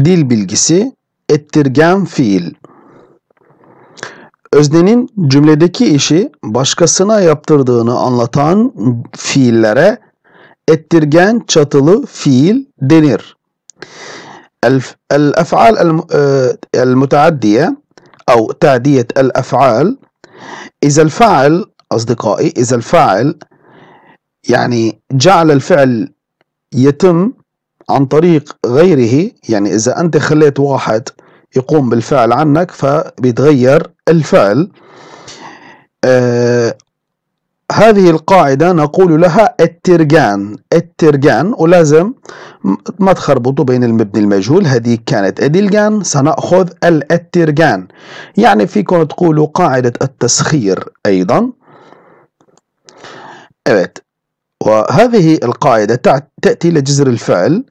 dil bilgisi, ettirgen fiil. Öznenin cümledeki işi başkasına yaptırdığını anlatan fiillere ettirgen çatılı fiil denir. الأفعال المتعدية أو تعدية الأفعال إذا الفعل أصدقائي faal. Yani, يعني جعل الفعل يتم عن طريق غيره يعني إذا أنت خليت واحد يقوم بالفعل عنك فبيتغير الفعل آه هذه القاعدة نقول لها الترجان الترجان ولازم ما تخربطوا بين المبني المجهول هذه كانت أدلجان سنأخذ الاترجان يعني فيكم تقولوا قاعدة التسخير أيضا Evet وهذه القاعدة تأتي لجذر الفعل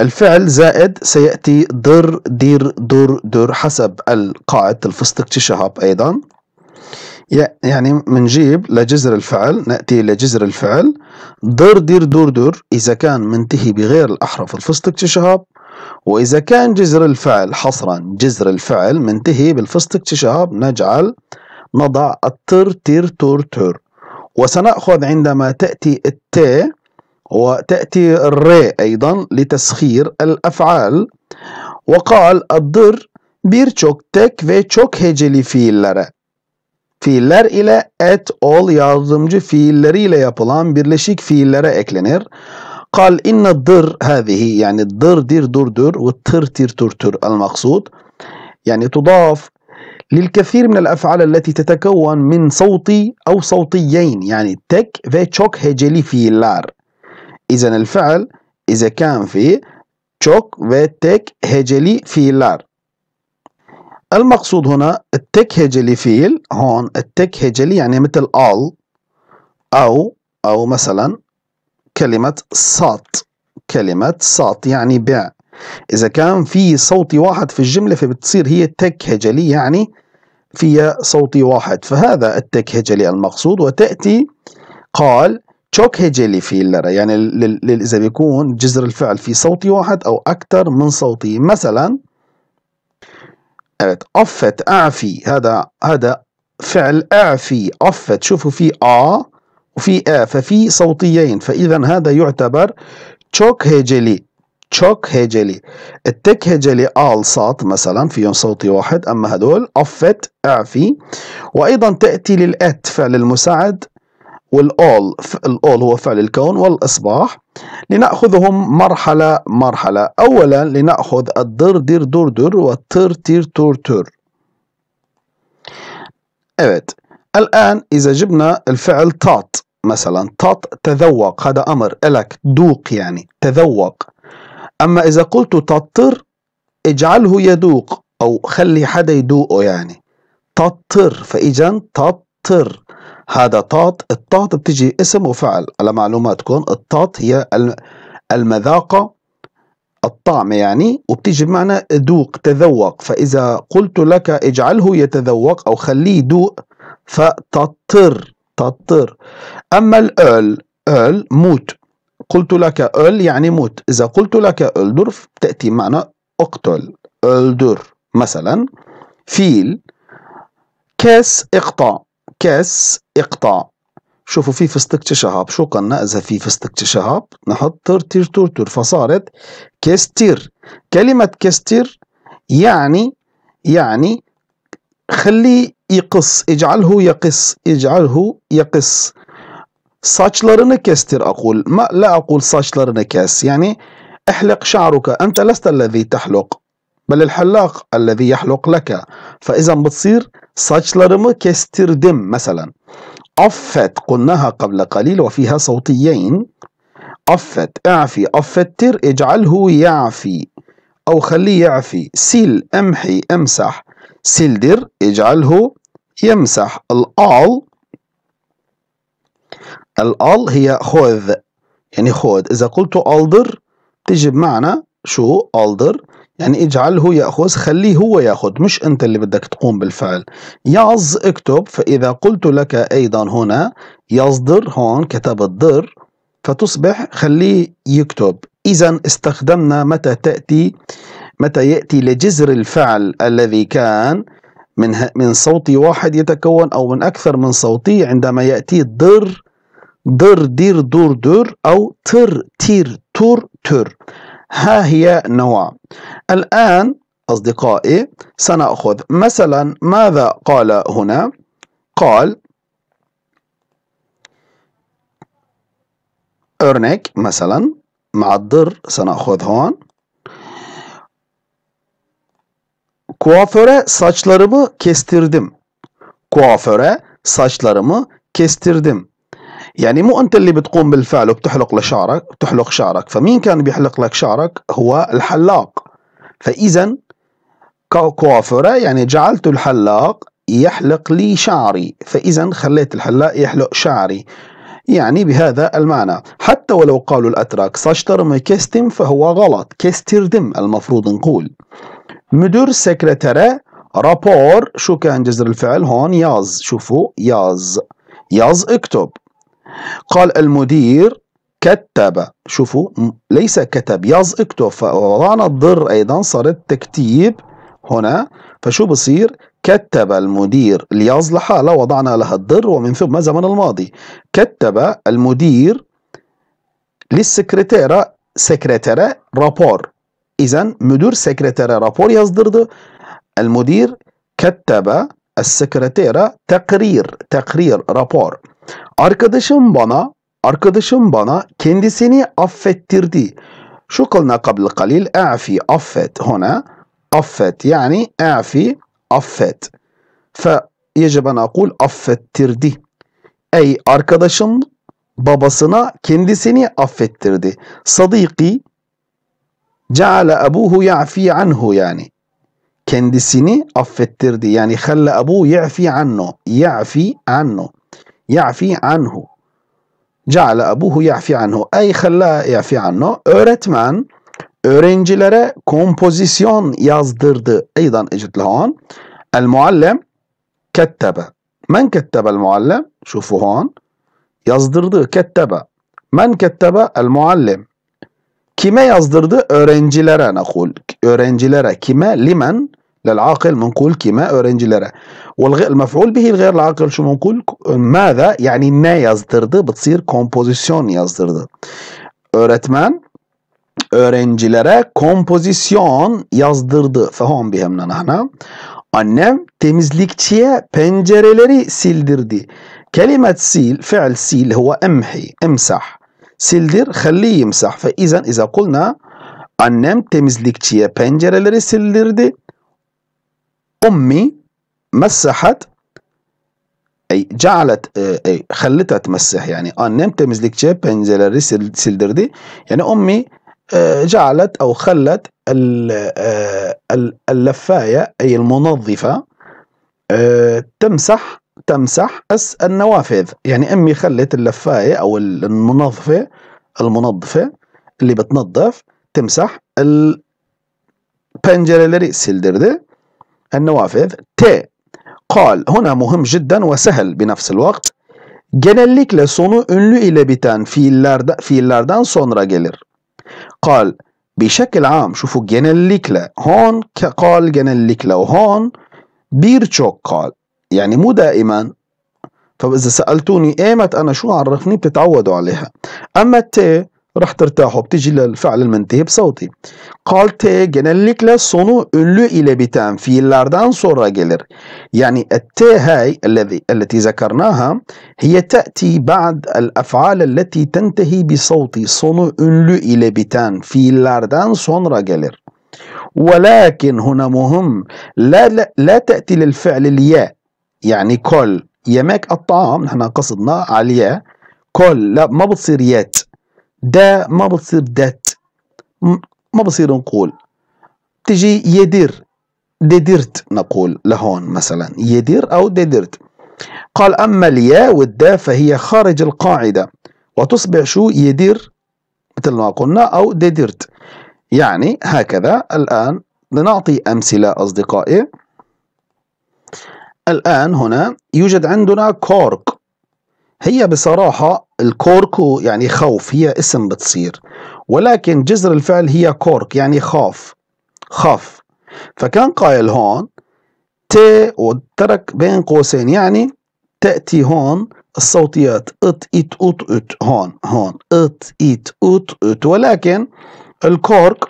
الفعل زائد سيأتي ضر دير دور دور حسب القاعدة الفستق تشهاب أيضا يعني منجيب لجذر الفعل نأتي لجذر الفعل ضر دير دور دور إذا كان منتهي بغير الأحرف الفستق تشهاب وإذا كان جذر الفعل حصرا جذر الفعل منتهي بالفستق تشهاب نجعل نضع التر تير تور تور وسنأخذ عندما تأتي التاء وتأتي الراء أيضا لتسخير الأفعال وقال الضر بير تشوك تك في شوك هجلي في اللر في اللر إلى at all يازمج في اللر إلى يابلان بيرلشيك في اللر أكلنر قال إن الضر هذه يعني الضر دير دور دور والتر تير تر تر المقصود يعني تضاف للكثير من الأفعال التي تتكون من صوتي أو صوتيين يعني تك في تشوك هجلي في لار إذا الفعل إذا كان في تشوك في تك هجلي في لار المقصود هنا التك هجلي فيل هون التك هجلي يعني مثل all أو أو مثلا كلمة صات كلمة صات يعني بيع إذا كان في صوتي واحد في الجملة فبتصير هي تك هجلي يعني فيها صوتي واحد فهذا التك هجلي المقصود وتأتي قال تشوك هجلي في اللرا يعني إذا بيكون جذر الفعل في صوتي واحد أو أكثر من صوتي مثلا قالت أفت أعفي هذا هذا فعل أعفي أفت شوفوا في آ وفي آ ففي صوتيين فإذا هذا يعتبر تشوك هجلي تشوك هيجلي التك هيجلي آل صات مثلا فيهم صوتي واحد أما هدول أفت أعفي وأيضا تأتي للأت فعل المساعد والأول الأول هو فعل الكون والإصباح لنأخذهم مرحلة مرحلة أولا لنأخذ الدر دير دور دور والتر تير تور تور Evet. الآن إذا جبنا الفعل تاط مثلا تاط تذوق هذا أمر إلك دوق يعني تذوق أما إذا قلت تطر اجعله يدوق أو خلي حدا يدوقه يعني تطر فإذا تطر هذا طاط الطاط بتجي اسم وفعل على معلوماتكم الطاط هي المذاقة الطعم يعني وبتيجي بمعنى ذوق تذوق فإذا قلت لك اجعله يتذوق أو خليه يدوق فتطر تطر أما الأل أل موت قلت لك أل يعني موت إذا قلت لك ألدورف تأتي معنى أقتل ألدور مثلا فيل كاس إقطاع كاس إقطاع شوفوا في فستك تشهاب شو قلنا إذا في فستك تشهاب نحط تر تر تر تر فصارت كاستير كلمة كاستير يعني يعني خليه يقص اجعله يقص اجعله يقص saçlarını kestir أقول ما لا أقول saçlarını kes يعني احلق شعرك أنت لست الذي تحلق بل الحلاق الذي يحلق لك فإذا بتصير saçlarımı kestirdim مثلا أفت قلناها قبل قليل وفيها صوتيين أفت اعفي أفتر اجعله يعفي أو خليه يعفي سيل امحي امسح سلدر اجعله يمسح الآل الال هي خذ يعني خذ إذا قلت ألدر تجي بمعنى شو ألدر يعني اجعله يأخذ خليه هو يأخذ مش أنت اللي بدك تقوم بالفعل يعز اكتب فإذا قلت لك أيضا هنا يصدر هون كتب الضر فتصبح خليه يكتب إذا استخدمنا متى تأتي متى يأتي لجذر الفعل الذي كان من من صوت واحد يتكون أو من أكثر من صوتي عندما يأتي الضر dır dir dur dur أو تر تير تر تر ها هي نوع الآن أصدقائي سنأخذ مثلا ماذا قال هنا قال örnek مثلا مع الضر سنأخذ هون Kuaföre saçlarımı kestirdim. Kuaföre saçlarımı kestirdim. يعني مو انت اللي بتقوم بالفعل وبتحلق لشعرك بتحلق شعرك فمين كان بيحلق لك شعرك هو الحلاق فاذا كوافرة يعني جعلت الحلاق يحلق لي شعري فاذا خليت الحلاق يحلق شعري يعني بهذا المعنى حتى ولو قالوا الأتراك ساشترم كيستم فهو غلط كيستردم المفروض نقول مدير سكرتيرة رابور شو كان جذر الفعل هون ياز شوفوا ياز ياز اكتب قال المدير كتب شوفوا ليس كتب يز اكتب فوضعنا الضر أيضا صارت تكتيب هنا فشو بصير كتب المدير الياز لحالة وضعنا لها الضر ومن ثم زمن الماضي كتب المدير للسكرتيرة سكرتيرة رابور إذا مدير سكرتيرة رابور يصدرdı المدير كتب السكرتيرة تقرير تقرير رابور Arkadaşım bana, arkadaşım bana kendisini affettirdi. Şu Şukalna kabl kalil a'fi affet hona. Affet yani a'fi affet. Fe yecib en akul affettirdi. Ey arkadaşım babasına kendisini affettirdi. Sadiqi, ceale abuhu ya'fi anhu yani. Kendisini affettirdi. Yani helle abu ya'fi annu. Ya'fi annu. Ya'fi anhu. Ceale abuhu ya'fi anhu. Ey halla ya'fi anhu. Öğretmen öğrencilere kompozisyon yazdırdı. Eydan ictlahan. El muallem kettebe. Men kettebel muallem. Şufu hon. Yazdırdı. Kettebe. Men kettebe el Kime yazdırdı? Öğrencilere nakul. Öğrencilere kime? Limen للعاقل بنقول كما öğrencilere المفعول به الغير العاقل شو بنقول ماذا yani ne yazdırdı بتصير kompozisyon yazdırdı öğretmen öğrencilere kompozisyon yazdırdı fehom bihemna nahna annem temizlikçiye pencereleri sildirdi kelimet sil fiil sil huwa emhi emsah sildir خليه يمسح فاذا اذا kulna annem temizlikçiye pencereleri sildirdi أمي مسحت أي جعلت أي خلتها تمسح يعني أن آه، نمت مزلك شيء بنزل سلدر دي يعني أمي جعلت أو خلت اللفاية أي المنظفة تمسح تمسح النوافذ يعني أمي خلت اللفاية أو المنظفة المنظفة اللي بتنظف تمسح البنجرة اللي سلدر دي النوافذ ت قال هنا مهم جدا وسهل بنفس الوقت genellikle sonu ünlü ile biten fiillerde, fiillerden sonra gelir. قال بشكل عام شوفوا genellikle هون قال genellikle هون بيرتشوك قال يعني مو دائما فإذا سألتوني إيمت أنا شو عرفني بتتعودوا عليها أما التي راح ترتاحوا بتيجي للفعل المنتهي بصوتي. Kalte genellikle sonu ünlü ile biten fiillerden sonra gelir. يعني الت هاي الذي التي ذكرناها هي تأتي بعد الأفعال التي تنتهي صونو sonu ünlü ile biten fiillerden sonra gelir. ولكن هنا مهم لا لا, لا تأتي للفعل الياء يعني كل يماك الطعام نحن قصدنا على الياء كل لا ما بتصير يات دا ما بتصير دات ما بصير نقول تجي يدير ديدرت نقول لهون مثلا يدير أو ديدرت قال أما الياء والداء فهي خارج القاعدة وتصبح شو يدير مثل ما قلنا أو ديدرت يعني هكذا الآن لنعطي أمثلة أصدقائي الآن هنا يوجد عندنا كورك هي بصراحة الكوركو يعني خوف هي اسم بتصير ولكن جذر الفعل هي كورك يعني خاف خاف فكان قائل هون ت وترك بين قوسين يعني تأتي هون الصوتيات ات ات ات ات هون هون ات ات ات ات ولكن الكورك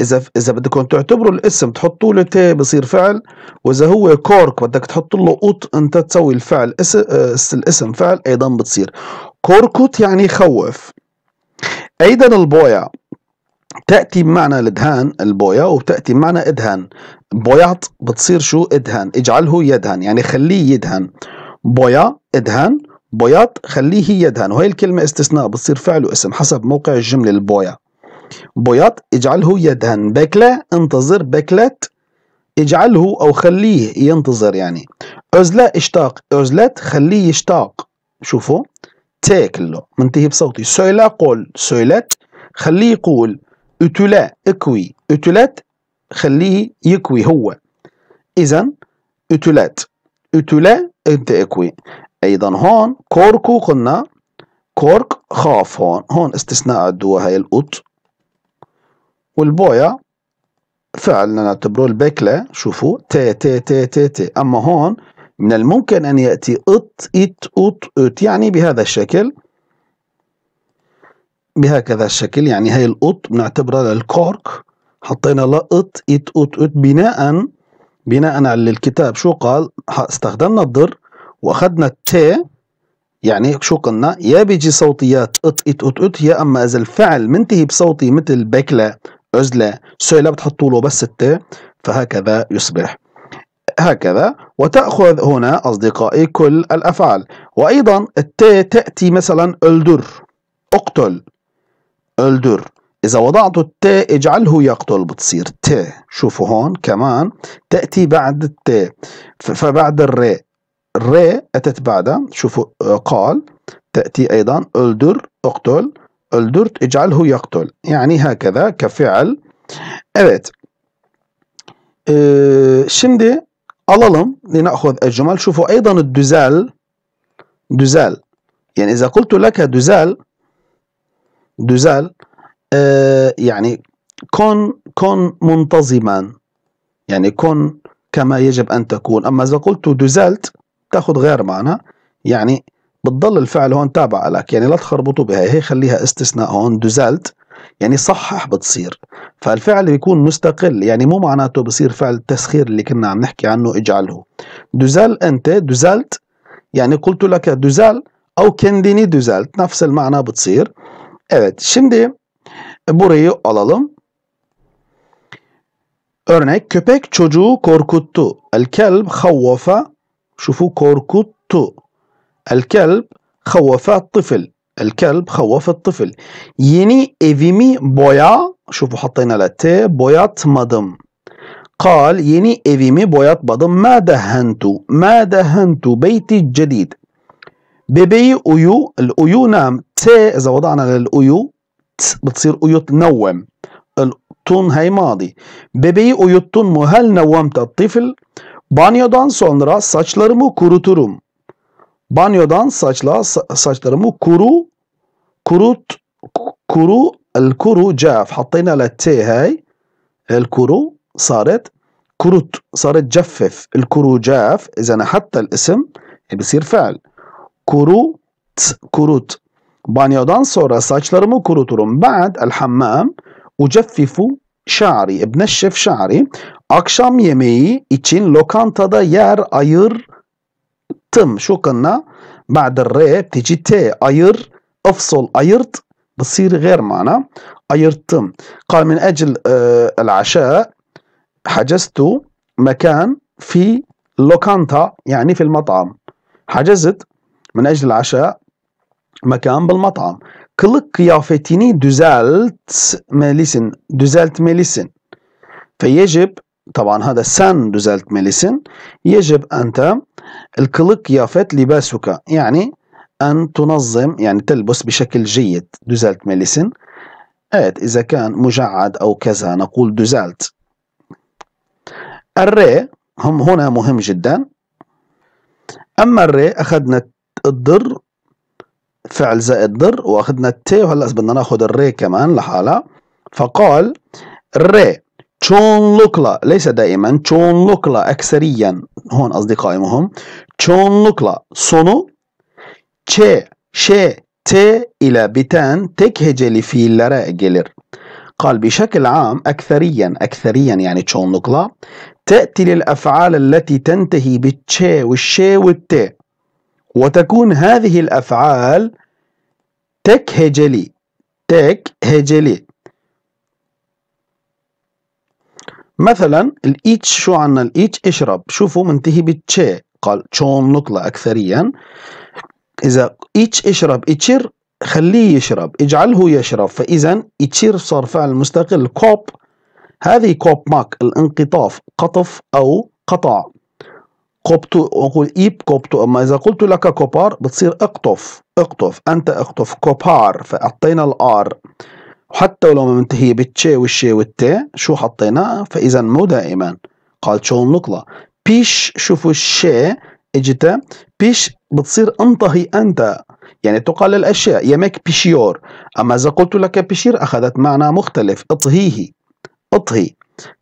اذا اذا بدكم تعتبروا الاسم تحطوا له تي بصير فعل واذا هو كورك بدك تحط له اوت انت تسوي الفعل اس آه، الاسم فعل ايضا بتصير كوركوت يعني خوف أيضا البويا تأتي بمعنى الدهان البويا وتأتي بمعنى إدهان بويات بتصير شو إدهان اجعله يدهن يعني خليه يدهن بويا إدهان بويات خليه يدهن وهي الكلمة استثناء بتصير فعل واسم حسب موقع الجملة البويا بويات اجعله يدهن بكلة انتظر بكلت اجعله أو خليه ينتظر يعني أزلة اشتاق عزلت خليه يشتاق شوفوا تاكل منتهي بصوتي سويلا قول سويلات خليه يقول اتلا اكوي اتلت خليه يكوي هو اذا اتلات اتلا انت اكوي ايضا هون كوركو قلنا كورك خاف هون هون استثناء الدوا هاي الاوت والبويا فعلنا نعتبره البكلة شوفوا تي تي تي تي تي أما هون من الممكن أن يأتي أط ات أط ات يعني بهذا الشكل بهكذا الشكل يعني هي الأط بنعتبرها للكورك حطينا لها أط إت أط أت بناء بناء على الكتاب شو قال استخدمنا الضر وأخذنا ت يعني شو قلنا يا بيجي صوتيات أط إت أط أت يا أما إذا الفعل منتهي بصوتي مثل بكلة عزلة سويلة بتحطوا له بس الت فهكذا يصبح هكذا وتأخذ هنا أصدقائي كل الأفعال وأيضا الت تأتي مثلا ألدر أقتل ألدر إذا وضعت الت اجعله يقتل بتصير ت شوفوا هون كمان تأتي بعد الت فبعد الر الري أتت بعدها شوفوا آه، قال تأتي أيضا ألدر أقتل ألدرت اجعله يقتل يعني هكذا كفعل Evet. آه، شمدي الالم لنأخذ الجمل شوفوا أيضا الدزال دزال يعني إذا قلت لك دزال دزال آه يعني كن كن منتظما يعني كن كما يجب أن تكون أما إذا قلت دزلت تأخذ غير معنى يعني بتضل الفعل هون تابع لك يعني لا تخربطوا بها هي خليها استثناء هون دزلت يعني صحح بتصير فالفعل بيكون مستقل يعني مو معناته بصير فعل التسخير اللي كنا عم نحكي عنه اجعله دوزال انت دوزالت يعني قلت لك دوزال او kendini düzelt نفس المعنى بتصير evet şimdi burayı alalım örnek köpek çocuğu korkuttu el kelb havvafa şufu korkuttu el kelb havvafa tıfil الكلب خوف الطفل يني إيفيمي بويا شوفوا حطينا لتي بويات مدم قال يني إيفيمي بويات مدم ما دهنتو ما دهنتو بيتي الجديد بيبي أيو الأيو نام تي إذا وضعنا للأيو بتصير أيو تنوم التون هاي ماضي بيبي أيو تنمو هل نومت الطفل بانيو دان سونرا ساشلرمو كوروتورم Banyodan saçla saçlarımı kuru kurut kuru el kuru caf. Hattayna la t hay. El kuru صارت كروت صارت جفف الكرو جاف اذا حتى الاسم بصير فعل كروت kurut. banyodan sonra saçlarımı kuruturum. Ba'd el hammam uceffifu şa'ri. Ebneşşef şa'ri. Akşam yemeği için lokantada yer ayır تم شو قلنا بعد الري بتيجي تي أير افصل أيرت بتصير غير معنى أيرت تم قال من أجل آه العشاء حجزت مكان في لوكانتا يعني في المطعم حجزت من أجل العشاء مكان بالمطعم دوزالت kıyafetini دوزالت düzeltmelisin. فيجب طبعا هذا سان دوزالت ميليسن يجب أنت الكلك يافت لباسك يعني أن تنظم يعني تلبس بشكل جيد دوزالت ميليسن آت إذا كان مجعد أو كذا نقول دوزالت الري هم هنا مهم جدا أما الري أخذنا الضر فعل زائد ضر وأخذنا التي وهلأ بدنا ناخذ الري كمان لحالها فقال الري çoğunlukla ليس دائما çoğunlukla اكثريا هون أصدقائي مهم çoğunlukla سونو ç, ش ت ile biten tek في fiillere gelir. قال بشكل عام أكثريا أكثريا يعني çoğunlukla تأتي للأفعال التي تنتهي بالتش والش والت وتكون هذه الأفعال تك هجلي تك هجلي مثلا الإيتش شو عنا الإيتش اشرب شوفوا منتهي بالتشي قال تشون نطلع أكثريا إذا إيتش اشرب اتشر خليه يشرب اجعله يشرب فإذا اتشر صار فعل مستقل كوب هذه كوب ماك الانقطاف قطف أو قطع كوبتو أقول إيب كوبتو أما إذا قلت لك كوبار بتصير اقطف اقطف أنت اقطف كوبار فأعطينا الآر وحتى ولو ما منتهي بالتشي والشي والتي شو حطينا فإذا مو دائما قال نقلة بيش شوفوا الشي اجتا بيش بتصير انتهي أنت يعني تقال الأشياء يمك بيشيور أما إذا قلت لك بيشير أخذت معنى مختلف اطهيه اطهي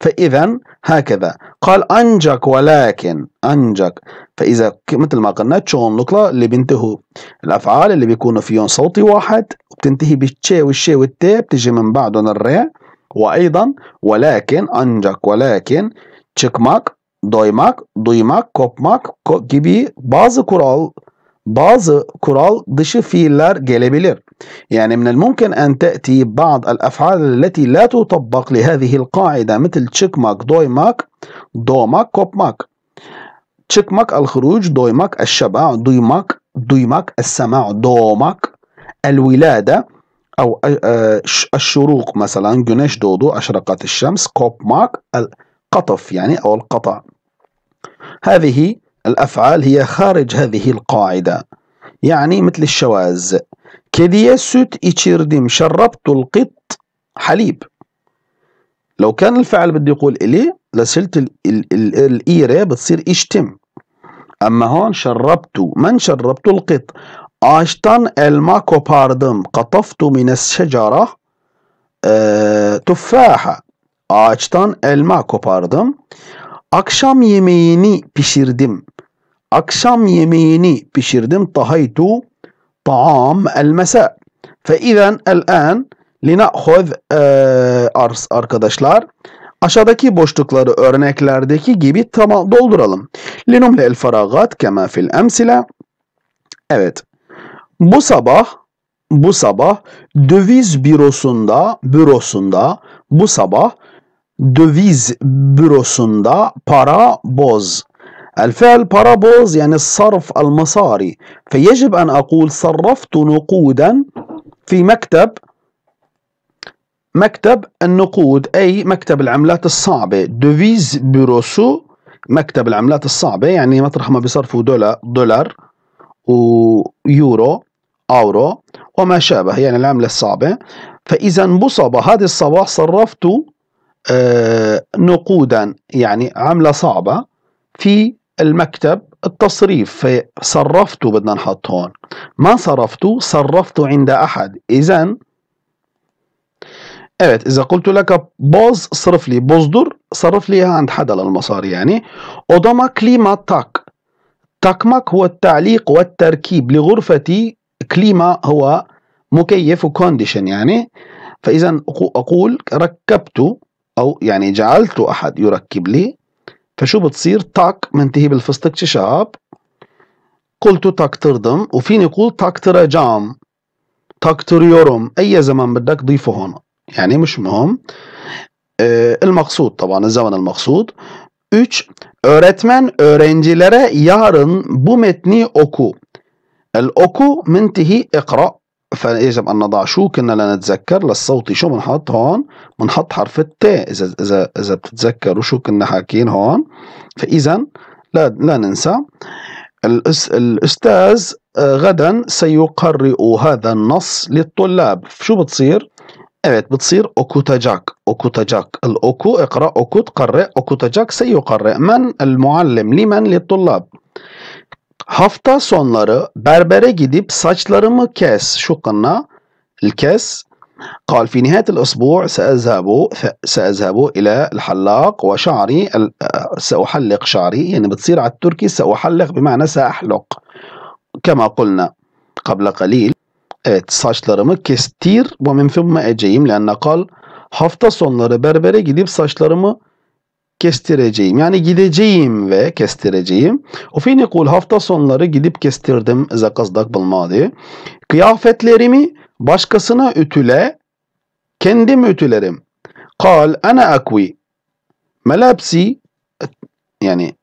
فإذا هكذا قال أنجك ولكن أنجك فإذا مثل ما قلنا تشون تشونلوكلا اللي بينتهوا الأفعال اللي بيكونوا فيهم صوتي واحد وبتنتهي بالتشي والشي والتي بتجي من بعدهم الراء وأيضا ولكن أنجك ولكن çıkmak, دويماك duymak, kopmak gibi bazı kural bazı kural dışı فيلر gelebilir. يعني من الممكن أن تأتي بعض الأفعال التي لا تطبق لهذه القاعدة مثل تشيك ماك دوي ماك دو ماك كوب ماك تشيك ماك الخروج دوي ماك الشبع دوي ماك دوي ماك السماع دو ماك الولادة أو آه، آه، الشروق مثلا جنيش دودو أشرقت الشمس كوب ماك القطف يعني أو القطع هذه الأفعال هي خارج هذه القاعدة يعني مثل الشواذ kediye سوت içirdim, şerrabtul القط حليب لو كان الفعل بدي يقول إلي لسلت ال ال ال الإيرة بتصير إشتم أما هون شربت من شربت القط آشتان الماكو باردم قطفت من الشجرة آه تفاحة آشتان الماكو باردم أكشام يميني بشردم أكشام يميني بشردم طهيتو طعام المساء. فإذا الآن لنأخذ e, arkadaşlar. Aşağıdaki boşlukları örneklerdeki gibi tamam dolduralım. Linumle el faragat kema fil Evet. Bu sabah bu sabah döviz bürosunda bürosunda bu sabah döviz bürosunda para boz الفعل بارابولز يعني الصرف المصاري فيجب أن أقول صرفت نقودا في مكتب مكتب النقود أي مكتب العملات الصعبة دوفيز بروسو مكتب العملات الصعبة يعني مطرح ما بيصرفوا دولار, دولار ويورو أورو وما شابه يعني العملة الصعبة فإذا بصب هذا الصباح صرفت آه، نقودا يعني عملة صعبة في المكتب التصريف صرفته بدنا نحط هون ما صرفته صرفته عند أحد إذا قلت إذا قلت لك بوز صرف لي bozdur صرف لي إياها عند حدا للمصاري يعني odama klima تاك takmak هو التعليق والتركيب لغرفتي كليما هو مكيف وكونديشن يعني فإذا أقول ركبت أو يعني جعلت أحد يركب لي فشو بتصير تاك منتهي بالفستق تشاب قلت تاك تردم وفيني قول تاك ترجام تاك تريورم أي زمان بدك ضيفه هنا يعني مش مهم آه المقصود طبعا الزمن المقصود 3 öğretmen öğrencilere yarın bu metni oku. El oku اقرا فيجب أن نضع شو كنا لنتذكر للصوتي شو بنحط هون بنحط حرف التاء إذا إذا إذا بتتذكروا شو كنا حاكيين هون فإذا لا لا ننسى الأس الأستاذ آه، غدا سيقرئ هذا النص للطلاب شو بتصير؟ ايت بتصير اوكوتاجاك اوكوتاجاك الأوكو اقرأ okut قرئ اوكوتاجاك سيقرئ من المعلم لمن للطلاب Hafta sonları berbere gidip saçlarımı kes. Şu kılna? Kes. قال في نهاية الأسبوع سأذهب سأذهب إلى الحلاق وشعري سأحلق شعري يعني بتصير على التركي سأحلق بمعنى سأحلق كما قلنا قبل قليل Evet saçlarımı kestir ve min thumme eceyim lenne kal hafta sonları berbere gidip saçlarımı kestireceğim. Yani gideceğim ve kestireceğim. O Ofini kul hafta sonları gidip kestirdim. Zakazdak bulmadı. Kıyafetlerimi başkasına ütüle. Kendim ütülerim. Kal ana akvi. Melapsi yani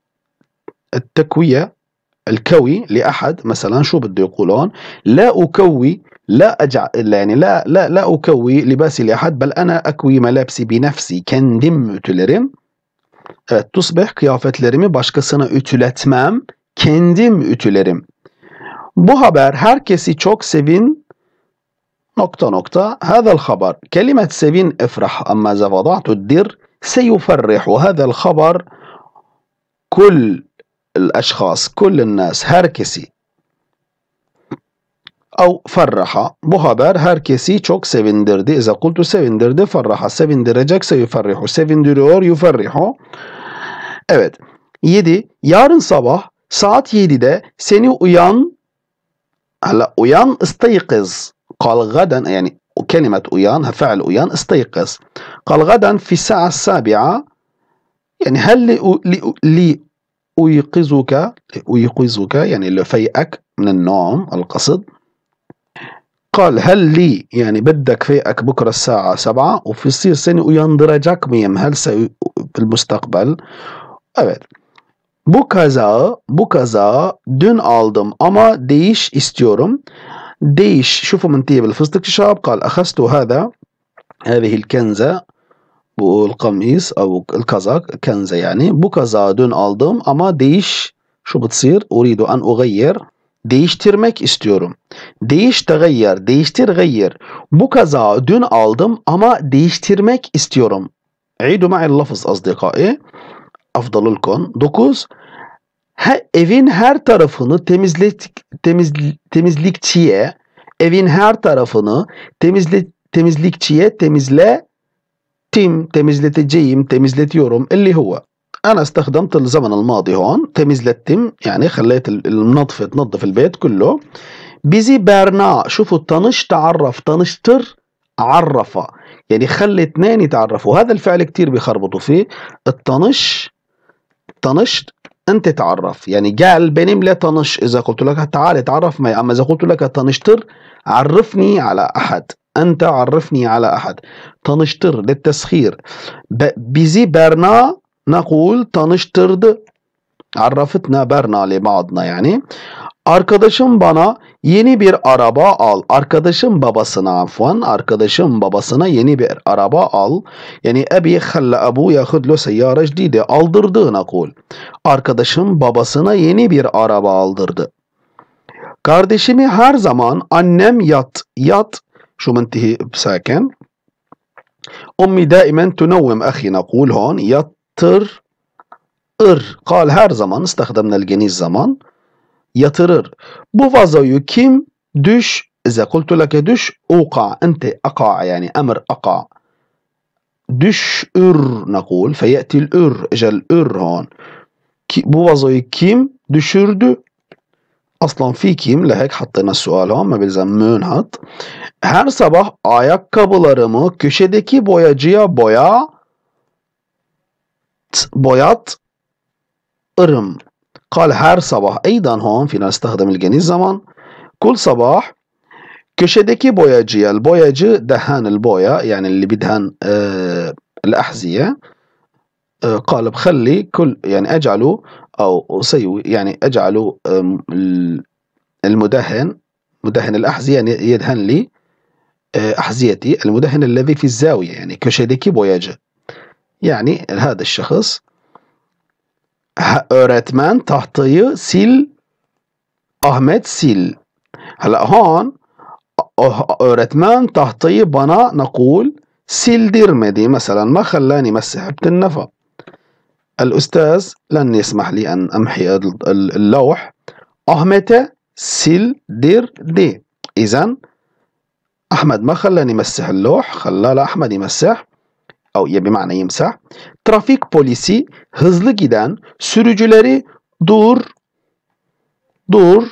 التكوية الكوي لأحد مثلا شو بده يقولون لا أكوي لا أجع يعني لا لا لا أكوي لباسي لأحد بل أنا أكوي ملابسي بنفسي كندم تلرم Evet, tusbeh kıyafetlerimi başkasına ütületmem, kendim ütülerim. Bu haber herkesi çok sevin nokta nokta. Hâzel haber. Kelime sevin ifrah. Ama zavadatu dir seyuferrihu hâzel haber kul الأشخاص كل الناس herkesi او فرح bu haber herkesi çok sevindirdi. İza kultu sevindirdi. Farraha sevindirecekse yuferrihu sevindiriyor yuferrihu Evet. 7. Yarın sabah saat 7'de seni uyan هلا uyan استيقظ قال غدا يعني kelime uyan فعل uyan استيقظ قال غدا في الساعة السابعة يعني هل لأيقظك لأيقظك يعني an من النوم القصد قال هل لي يعني بدك فيئك بكرة الساعة سبعة وفي الصير سنة ويندرجك ميم هل في المستقبل Evet. Bu kazağı, bu kazağı dün aldım ama değiş istiyorum. Değiş. شوفوا منتهي بالفستق شاب قال أخذت هذا هذه الكنزة bu القميص أو الكازاك كنزة يعني bu kazağı dün aldım ama değiş şu بتصير أريد أن أغير değiştirmek istiyorum. Değiş tagayyar, değiştir gayyir. Bu kazağı dün aldım ama değiştirmek istiyorum. عيدوا معي اللفظ أصدقائي ها kon. 9. Her, evin her tarafını temizlik, temiz, temizlikçiye evin her tarafını temizle, temizlikçiye temizle tim temizleteceğim temizletiyorum اللي هو انا استخدمت الزمن الماضي هون تيم يعني خليت المنظفة تنظف البيت كله بيزي بارنا شوفوا تنش تعرف تنشتر عرفة يعني خلي اثنين يتعرفوا هذا الفعل كتير بيخربطوا فيه التنش طنشت انت تعرف يعني قال البنم لا طنش اذا قلت لك تعال تعرف معي اما اذا قلت لك طنشتر عرفني على احد انت عرفني على احد طنشتر للتسخير بزي برنا نقول طنشترد عرفتنا برنا لبعضنا يعني Arkadaşım bana yeni bir araba al. Arkadaşım babasına afwan. Arkadaşım babasına yeni bir araba al. Yani ebi halla abu yahudlu seyyare ciddi aldırdığına kul. Arkadaşım babasına yeni bir araba aldırdı. Kardeşimi her zaman annem yat. Yat. Şu mıntihi sakin. Ummi daimen tunavvim ahi nakul hon yattır. ır. Kal her zaman. İstahdemnel geniz zaman yatırır. Bu vazoyu kim? Düş. İze kultu leke düş. Uqa. Ente aka yani emir aka. Düşür nakul. Feyetil ür. Ecel ür hon. Ki, bu vazoyu kim düşürdü? Aslan fi kim lehek hattına sual ama bilzem münhat. Her sabah ayakkabılarımı köşedeki boyacıya boya boyat ırım. قال هر صباح أيضا هون فينا نستخدم الجني زمان كل صباح كشدكي بوياجي البوياجي دهان البويا يعني اللي بدهن آه الأحذية آه قال بخلي كل يعني أجعله أو أسوي يعني أجعله آه المدهن مدهن الأحذية يعني يدهن لي آه أحذيتي المدهن الذي في الزاوية يعني كشدكي بوياجي يعني هذا الشخص öğretmen tahtayı sil Ahmet sil. Hala hon öğretmen tahtayı bana nakul sildirmedi. Mesela ما خلاني مسح النفا. الأستاذ لن يسمح لي أن أمحي اللوح أحمد سيل دير دي إذا أحمد ما خلاني يمسح اللوح خلى أحمد يمسح bimana imsah. Trafik polisi hızlı giden sürücüleri dur, dur,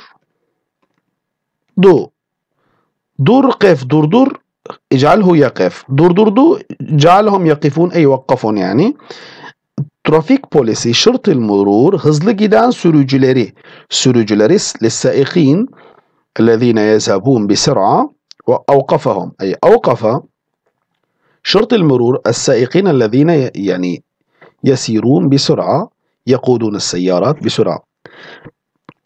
du. Dur kef durdur, icalhu yakif. Durdurdu, cealhum yakifun ey vakkafun yani. Trafik polisi şırtıl murur hızlı giden sürücüleri sürücüleri lissaikin lezine yezhabun bisira ve avkafahum. Ey avkafa شرطي المرور السائقين الذين يعني يسيرون بسرعة يقودون السيارات بسرعة.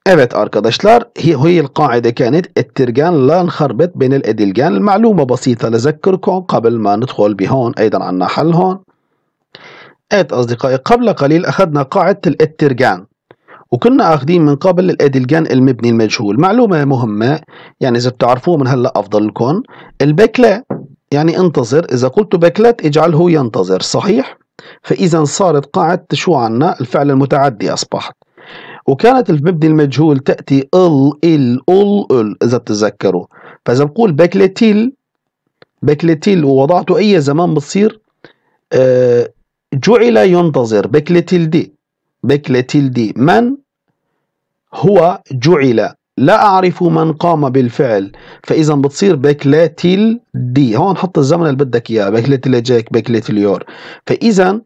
Evet arkadaşlar هي القاعدة كانت الترجان لا نخربط بين الأدلجان المعلومة بسيطة لذكركم قبل ما ندخل بهون أيضا عنا حل هون Evet أصدقائي قبل قليل أخذنا قاعدة الاترجان وكنا أخذين من قبل الأدلجان المبني المجهول معلومة مهمة يعني إذا بتعرفوه من هلأ أفضل لكم البكلة يعني انتظر إذا قلت بكلت اجعله ينتظر صحيح؟ فإذا صارت قاعدة شو عنا الفعل المتعدي أصبحت وكانت المبني المجهول تأتي ال ال ال ال إذا بتتذكروا فإذا بقول باكلتيل باكلتيل ووضعته أي زمان بتصير أه جعل ينتظر باكلتيل دي باكلتيل دي من هو جعل لا أعرف من قام بالفعل فإذا بتصير بكلاتيل دي هون حط الزمن اللي بدك إياه بكلاتيل جاك بكلاتيل يور فإذا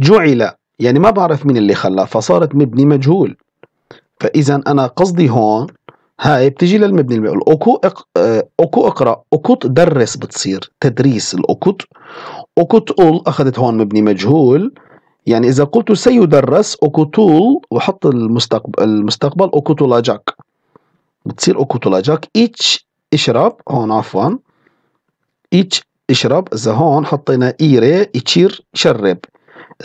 جعل يعني ما بعرف مين اللي خلى فصارت مبني مجهول فإذا أنا قصدي هون هاي بتجي للمبني المجهول أوكو, اق... آه، أوكو اقرأ أوكوت درس بتصير تدريس الأوكوت أوكوت أول أخذت هون مبني مجهول يعني إذا قلت سيدرس أوكوتول وحط المستقبل المستقبل أوكوتولاجاك بتصير اوكو تولاجاك ايتش اشرب هون عفوا ايتش اشرب اذا هون حطينا ايري اتشير شرب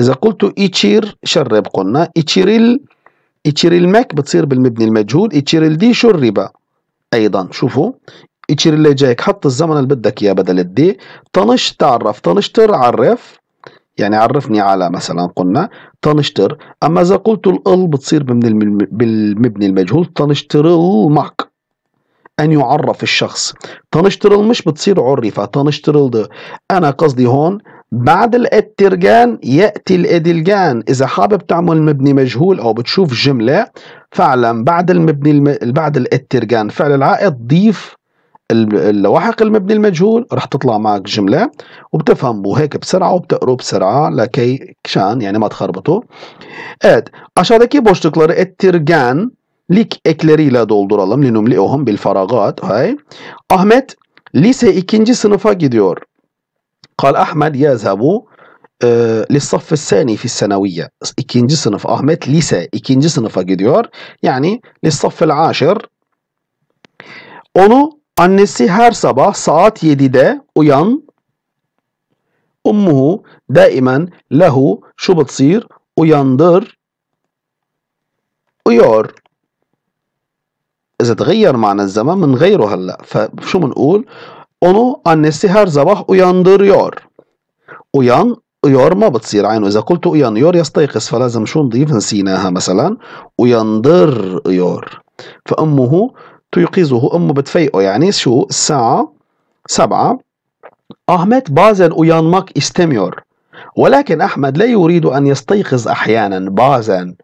اذا قلت اتشير شرب قلنا اتشيريل اتشيريل مك بتصير بالمبني المجهول اتشيريل دي شرب ايضا شوفوا اتشيريل اللي جايك حط الزمن اللي بدك اياه بدل الدي طنش تعرف طنشتر عرف يعني عرفني على مثلا قلنا تنشتر أما إذا قلت الال بتصير بالمبني المجهول تنشتر المك أن يعرف الشخص تنشتر مش بتصير عرفة تنشتر أنا قصدي هون بعد الاترجان يأتي الإدلجان إذا حابب تعمل مبني مجهول أو بتشوف جملة فعلا بعد المبني الم... بعد الاترجان فعل العائد ضيف اللواحق المبني المجهول راح تطلع معك جملة وبتفهموا هيك بسرعة وبتقروا بسرعة لكي كشان يعني ما تخربطوا. Evet aşağıdaki boşlukları ettirgen lik ekleriyle dolduralım. Linumli'ohum bil faragat. Hay. Ahmet lise ikinci sınıfa gidiyor. Kal Ahmet yazhabu للصف الثاني في الثانوية ikinci sınıf Ahmet lise ikinci sınıfa gidiyor yani للصف العاشر onu Annesi her sabah saat 7'de uyan. Ummuhu daimen lehu şu bıtsir uyandır. Uyuyor. إذا تغير معنى الزمن بنغيره هلا فشو بنقول؟ onu annesi her sabah uyandırıyor. Uyan uyanma بتصير عينه إذا قلت uyanıyor يستيقظ فلازم شو نضيف نسيناها مثلا uyandırıyor. فأمه تيقظه أمه بتفيقه يعني شو الساعة سبعة أحمد بازن uyanmak استميور ولكن أحمد لا يريد أن يستيقظ أحيانا بازن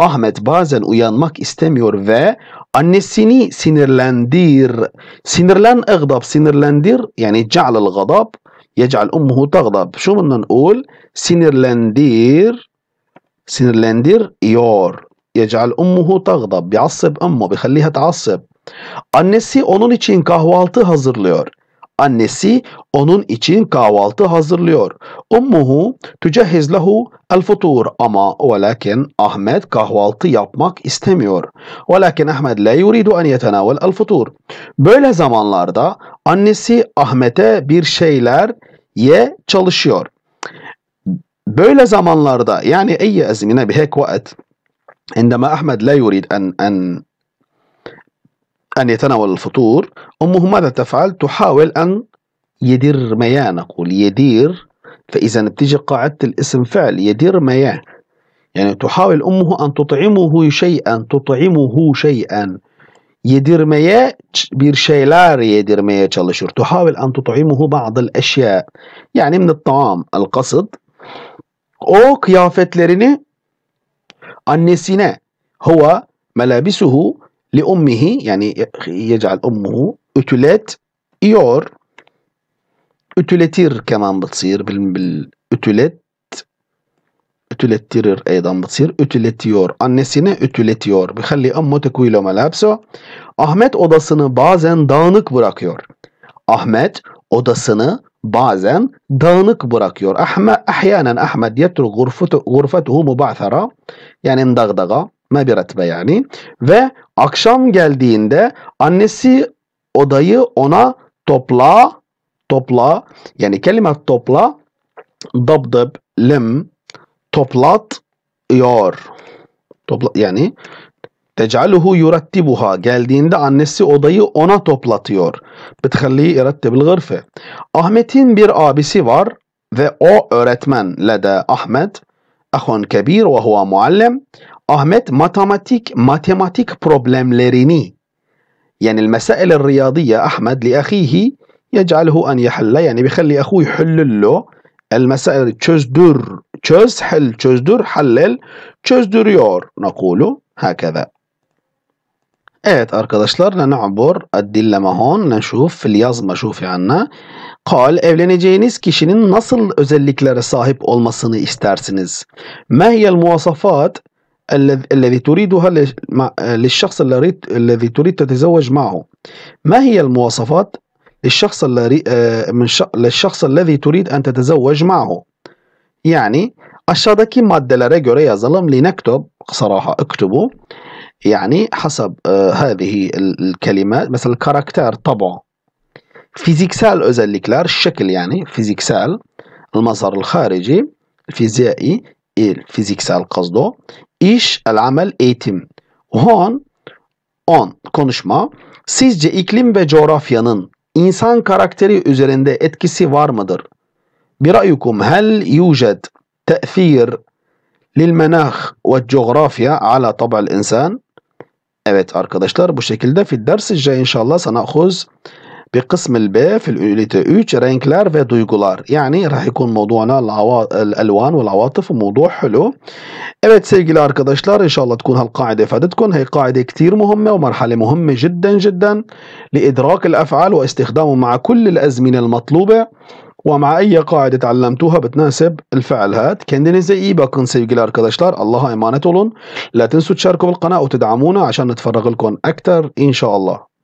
أحمد بازن uyanmak استميور و أنسيني سينرلاندير سينرلان اغضب سينرلاندير يعني جعل الغضب يجعل أمه تغضب شو بدنا نقول سينرلاندير سينرلاندير يور يَجْعَلْ اُمُّهُ تَغْضَبْ Yasıb ummu, بِخَلِّيهَ تَعَصِّبْ Annesi onun için kahvaltı hazırlıyor. Annesi onun için kahvaltı hazırlıyor. Ummuhu tücehiz lehu el futur ama velakin Ahmet kahvaltı yapmak istemiyor. Velakin Ahmet la yuridu en yetenavel el futur. Böyle zamanlarda annesi Ahmet'e bir şeyler ye çalışıyor. Böyle zamanlarda yani eyye ezmine bihek ve et. عندما أحمد لا يريد أن أن أن يتناول الفطور أمه ماذا تفعل؟ تحاول أن يدير مياه نقول يدير فإذا بتيجي قاعدة الاسم فعل يدير مياه يعني تحاول أمه أن تطعمه شيئا تطعمه شيئا يدير yedirmeye bir şeyler yedirmeye çalışır. تحاول أن تطعمه بعض الأشياء يعني من الطعام. القصد o kıyafetlerini annesine huwa melabisuhu li ummihi yani yecal ummuhu ütület iyor ütületir keman bıtsir bil, bil ütület ütülettirir eydan bıtsir ütületiyor annesine ütületiyor bihalli ammu tekuylo melabso Ahmet odasını bazen dağınık bırakıyor Ahmet odasını bazen dağınık bırakıyor. Ahme, ahyanen Ahmed yetruk gurfetuhu muba'thara yani dağdaga mebiretbe yani ve akşam geldiğinde annesi odayı ona topla topla yani kelime topla dabdab lim toplat yor topla yani Tecaluhu yurattibuha. Geldiğinde annesi odayı ona toplatıyor. Bithalli irattibil gırfe. Ahmet'in bir abisi var ve o öğretmen. Lede Ahmet. Ahon kebir ve huve muallem. Ahmet matematik matematik problemlerini yani المسائل Ahmet li ahihi. يجعله أن يحل يعني بيخلي أخوه يحل له المسائل تشوزدر تشوز حل تشوزدر حلل تشوزدريور نقول هكذا Evet arkadaşlar nabur adillemahon neşuf yazma şufi anne. Kal evleneceğiniz kişinin nasıl özelliklere sahip olmasını istersiniz? Mehyel muvasafat الذي تريدها للشخص الذي تريد تتزوج معه ما هي المواصفات للشخص للشخص الذي تريد أن تتزوج معه يعني aşağıdaki maddelere göre yazalım لنكتب صراحة اكتبوا يعني حسب آه، هذه الكلمات مثلا الكاركتر طبع فيزيكسال اوزاليك لار الشكل يعني فيزيكسال المظهر الخارجي الفيزيائي الفيزيكسال قصده إيش العمل ايتم هون اون كونشما sizce iklim ve coğrafyanın انسان كاركتري üzerinde etkisi var mıdır? برأيكم هل يوجد تأثير للمناخ والجغرافيا على طبع الإنسان؟ Evet arkadaşlar bu şekilde fil dersizce inşallah sanahuz بقسم B في ünite 3 رانكلار في دويغولار يعني راح يكون موضوعنا الألوان والعواطف موضوع حلو Evet sevgili arkadaşlar inşallah تكون هالقاعدة فادتكم هي قاعدة كتير مهمة ومرحلة مهمة جدا جدا لإدراك الأفعال واستخدامه مع كل الأزمنة المطلوبة ومع أي قاعدة تعلمتوها بتناسب الفعل هات. Kendinize iyi bakın sevgili arkadaşlar. Allah'a emanet olun. La tensu تشاركوا بالقناة وتدعمونا عشان نتفرغ لكم أكتر إن شاء الله.